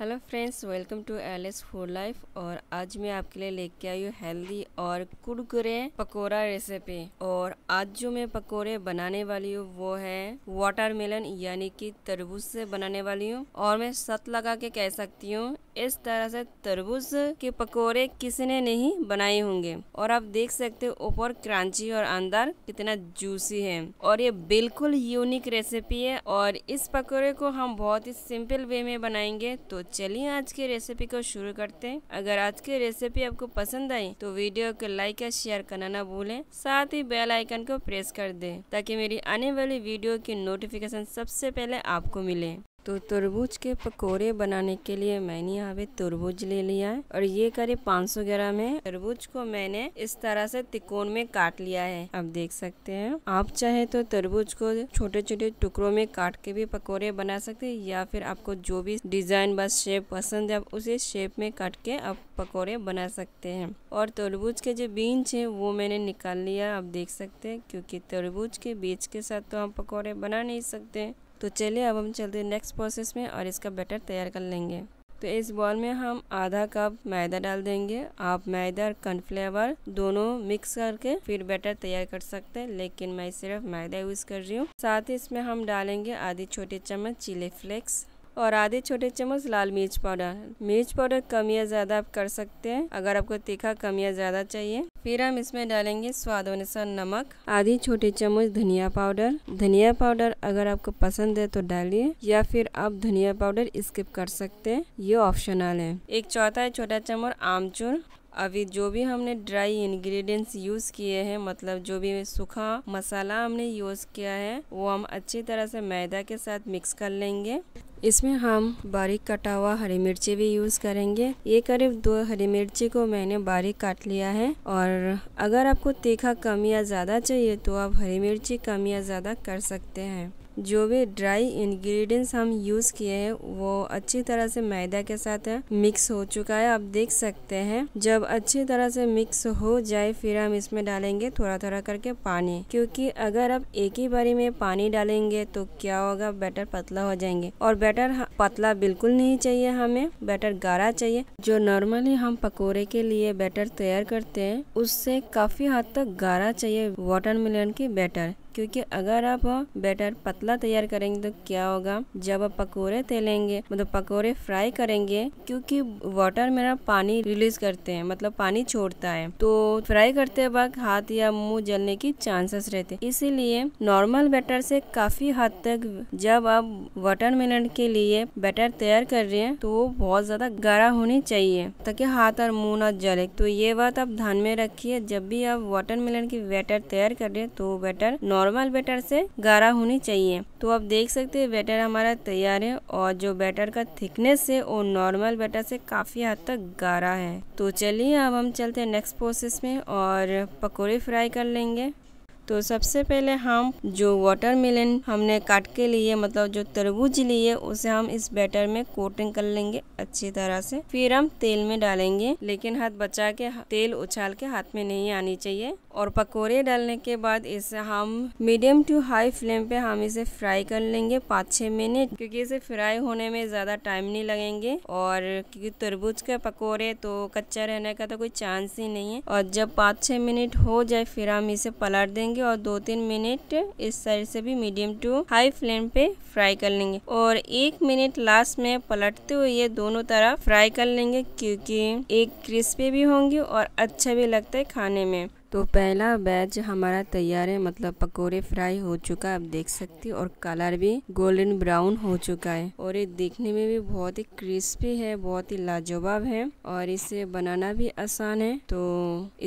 hello friends welcome to Alice food life और आज मैं आपके लिए लेके आई हूँ हेल्दी और कुरकुरे पकोड़ा रेसिपी और आज जो मैं पकोड़े बनाने वाली हूँ वो है वाटरमेलन यानी कि तरबूज से बनाने वाली हूँ और मैं सत लगा के कह सकती हूँ इस तरह से तरबूज के पकोड़े किसी ने नहीं बनाए होंगे और आप देख सकते हो ऊपर क्रांची और अंदर कितना जूसी है और ये बिल्कुल यूनिक रेसिपी है और इस पकोड़े को हम बहुत ही सिंपल वे में बनाएंगे तो चलिए आज की रेसिपी को शुरू करते हैं अगर आज की रेसिपी आपको पसंद आई तो वीडियो को लाइक या शेयर करना ना भूलें साथ ही बेल आइकन को प्रेस कर दें ताकि मेरी आने वाली वीडियो की नोटिफिकेशन सबसे पहले आपको मिले तो तरबूज के पकोड़े बनाने के लिए मैंने यहाँ पे तरबूज ले लिया है और ये करीब 500 ग्राम है तरबूज को मैंने इस तरह से तिकोन में काट लिया है आप देख सकते हैं आप चाहे तो तरबूज को छोटे छोटे टुकड़ों में काट के भी पकोड़े बना सकते हैं या फिर आपको जो भी डिजाइन बस शेप पसंद है आप उसे शेप में काट के आप पकौड़े बना सकते हैं और तरबूज के जो बीज है वो मैंने निकाल लिया आप देख सकते हैं क्योंकि तरबूज के बीज के साथ तो हम पकौड़े बना नहीं सकते तो चलिए अब हम चलते हैं नेक्स्ट प्रोसेस में और इसका बैटर तैयार कर लेंगे तो इस बॉल में हम आधा कप मैदा डाल देंगे आप मैदा और कॉर्नफ्लेवर दोनों मिक्स करके फिर बैटर तैयार कर सकते हैं लेकिन मैं सिर्फ मैदा यूज़ कर रही हूँ साथ ही इसमें हम डालेंगे आधी छोटी चम्मच चिली फ्लेक्स और आधे छोटे चम्मच लाल मिर्च पाउडर मिर्च पाउडर कम या ज़्यादा आप कर सकते हैं अगर आपको तीखा कम या ज़्यादा चाहिए फिर हम इसमें डालेंगे स्वाद अनुसार नमक आधे छोटे चम्मच धनिया पाउडर धनिया पाउडर अगर आपको पसंद है तो डालिए या फिर आप धनिया पाउडर स्किप कर सकते हैं ये ऑप्शनल है एक चौथा छोटा चम्मच आमचूर अभी जो भी हमने ड्राई इंग्रेडिएंट्स यूज़ किए हैं मतलब जो भी सूखा मसाला हमने यूज़ किया है वो हम अच्छी तरह से मैदा के साथ मिक्स कर लेंगे इसमें हम बारीक कटा हुआ हरी मिर्ची भी यूज़ करेंगे ये करीब दो हरी मिर्ची को मैंने बारीक काट लिया है और अगर आपको तीखा कम या ज़्यादा चाहिए तो आप हरी मिर्ची कम या ज़्यादा कर सकते हैं जो भी ड्राई इंग्रेडिएंट्स हम यूज़ किए हैं वो अच्छी तरह से मैदा के साथ मिक्स हो चुका है आप देख सकते हैं जब अच्छी तरह से मिक्स हो जाए फिर हम इसमें डालेंगे थोड़ा थोड़ा करके पानी क्योंकि अगर आप एक ही बारी में पानी डालेंगे तो क्या होगा बैटर पतला हो जाएंगे और बैटर पतला बिल्कुल नहीं चाहिए हमें बैटर गाढ़ा चाहिए जो नॉर्मली हम पकौड़े के लिए बैटर तैयार करते हैं उससे काफ़ी हद तक गाढ़ा चाहिए मिलन की बैटर क्योंकि अगर आप बैटर पतला तैयार करेंगे तो क्या होगा जब आप पकौड़े तेलेंगे मतलब पकौड़े फ्राई करेंगे क्योंकि वाटर मेरा पानी रिलीज करते हैं मतलब पानी छोड़ता है तो फ्राई करते वक्त हाथ या मुंह जलने की चांसेस रहते इसीलिए नॉर्मल बैटर से काफी हद तक जब आप वाटर मिलन के लिए बैटर तैयार कर रहे हैं तो वो बहुत ज्यादा गाढ़ा होनी चाहिए ताकि हाथ और मुंह ना जले तो ये बात आप ध्यान में रखिए जब भी आप वाटर मिलन की बैटर तैयार कर रहे हैं तो बैटर नॉर्मल नॉर्मल बैटर से गाढ़ा होनी चाहिए तो आप देख सकते हैं बैटर हमारा तैयार है और जो बैटर का थिकनेस है वो नॉर्मल बैटर से काफ़ी हद तक गाढ़ा है तो चलिए अब हम चलते हैं नेक्स्ट प्रोसेस में और पकौड़े फ्राई कर लेंगे तो सबसे पहले हम जो वाटर मिलन हमने काट के लिए मतलब जो तरबूज लिए उसे हम इस बैटर में कोटिंग कर लेंगे अच्छी तरह से फिर हम तेल में डालेंगे लेकिन हाथ बचा के तेल उछाल के हाथ में नहीं आनी चाहिए और पकोड़े डालने के बाद इसे हम मीडियम टू हाई फ्लेम पे हम इसे फ्राई कर लेंगे पाँच छः मिनट क्योंकि इसे फ्राई होने में ज़्यादा टाइम नहीं लगेंगे और क्योंकि तरबूज के पकोड़े तो कच्चा रहने का तो कोई चांस ही नहीं है और जब पाँच छः मिनट हो जाए फिर हम इसे पलट देंगे और दो तीन मिनट इस साइड से भी मीडियम टू हाई फ्लेम पे फ्राई कर लेंगे और एक मिनट लास्ट में पलटते हुए ये दोनों तरफ फ्राई कर लेंगे क्योंकि एक क्रिस्पी भी होंगी और अच्छा भी लगता है खाने में तो पहला बैच हमारा तैयार है मतलब पकोड़े फ्राई हो चुका है आप देख सकते हो और कलर भी गोल्डन ब्राउन हो चुका है और ये देखने में भी बहुत ही क्रिस्पी है बहुत ही लाजवाब है और इसे बनाना भी आसान है तो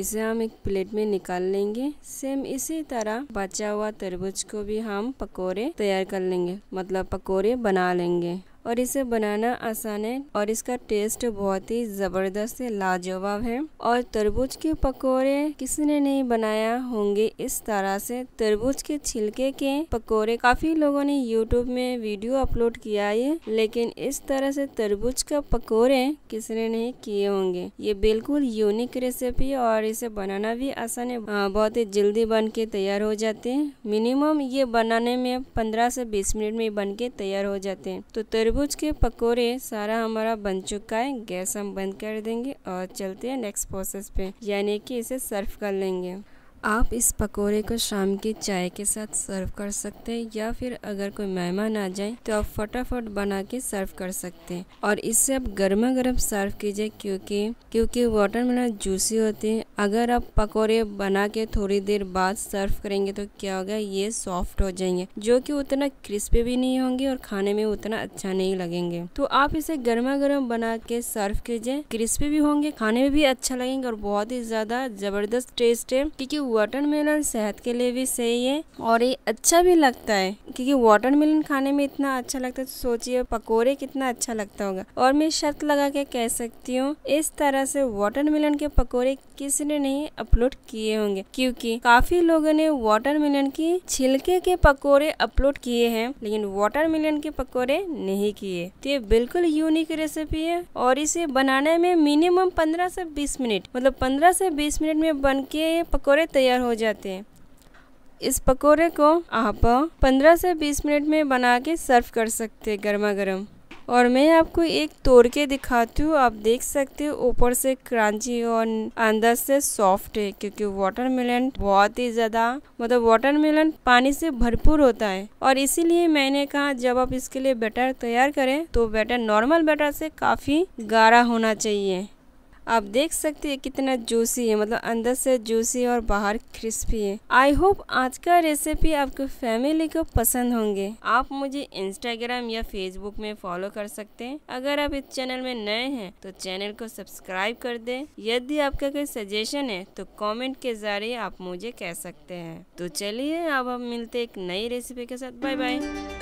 इसे हम एक प्लेट में निकाल लेंगे सेम इसी तरह बचा हुआ तरबूज को भी हम पकौड़े तैयार कर लेंगे मतलब पकौड़े बना लेंगे और इसे बनाना आसान है और इसका टेस्ट बहुत ही ज़बरदस्त लाजवाब है और तरबूज के पकोड़े किसी ने नहीं बनाया होंगे इस तरह से तरबूज के छिलके के पकोड़े काफ़ी लोगों ने यूट्यूब में वीडियो अपलोड किया है लेकिन इस तरह से तरबूज का पकोड़े किसी ने नहीं किए होंगे ये बिल्कुल यूनिक रेसिपी और इसे बनाना भी आसान है हाँ, बहुत ही जल्दी बन के तैयार हो जाते हैं मिनिमम ये बनाने में पंद्रह से बीस मिनट में बन के तैयार हो जाते हैं तो तरबूज के पकोड़े सारा हमारा बन चुका है गैस हम बंद कर देंगे और चलते हैं नेक्स्ट प्रोसेस पे यानी कि इसे सर्व कर लेंगे आप इस पकोड़े को शाम की चाय के साथ सर्व कर सकते हैं या फिर अगर कोई मेहमान आ जाए तो आप फटाफट बना के सर्व कर सकते हैं और इससे आप गर्मा गर्म सर्व कीजिए क्योंकि क्योंकि वाटरमेलन जूसी होते हैं अगर आप पकोड़े बना के थोड़ी देर बाद सर्व करेंगे तो क्या होगा ये सॉफ्ट हो जाएंगे जो कि उतना क्रिस्पी भी नहीं होंगे और खाने में उतना अच्छा नहीं लगेंगे तो आप इसे गर्मा गर्म बना के सर्व कीजिए क्रिस्पी भी होंगे खाने में भी अच्छा लगेंगे और बहुत ही ज्यादा जबरदस्त टेस्ट है क्योंकि वाटरमेलन सेहत के लिए भी सही है और ये अच्छा भी लगता है क्योंकि वाटरमेलन खाने में इतना अच्छा लगता है तो सोचिए पकोड़े कितना अच्छा लगता होगा और मैं शर्त लगा के कह सकती हूँ इस तरह से वाटरमेलन के पकोड़े किसी ने नहीं अपलोड किए होंगे क्योंकि काफी लोगों ने वाटरमेलन की छिलके के पकोड़े अपलोड किए हैं लेकिन वाटरमेलन के पकोड़े नहीं किए तो ये बिल्कुल यूनिक रेसिपी है और इसे बनाने में मिनिमम पंद्रह से बीस मिनट मतलब पंद्रह से बीस मिनट में बन के ये पकौड़े तैयार हो जाते हैं इस पकोड़े को आप 15 से 20 मिनट में बना के सर्व कर सकते हैं गर्मा गर्म और मैं आपको एक तोड़ के दिखाती हूँ आप देख सकते हो ऊपर से क्रांची और अंदर से सॉफ्ट है क्योंकि वाटर मिलन बहुत ही ज़्यादा मतलब वाटर मिलन पानी से भरपूर होता है और इसीलिए मैंने कहा जब आप इसके लिए बैटर तैयार करें तो बैटर नॉर्मल बैटर से काफ़ी गाढ़ा होना चाहिए आप देख सकते हैं कितना जूसी है मतलब अंदर से जूसी और बाहर क्रिस्पी है आई होप आज का रेसिपी आपके फैमिली को पसंद होंगे आप मुझे इंस्टाग्राम या फेसबुक में फॉलो कर सकते हैं अगर आप इस चैनल में नए हैं तो चैनल को सब्सक्राइब कर दें यदि आपका कोई सजेशन है तो कमेंट के जरिए आप मुझे कह सकते हैं तो चलिए अब हम मिलते एक नई रेसिपी के साथ बाय बाय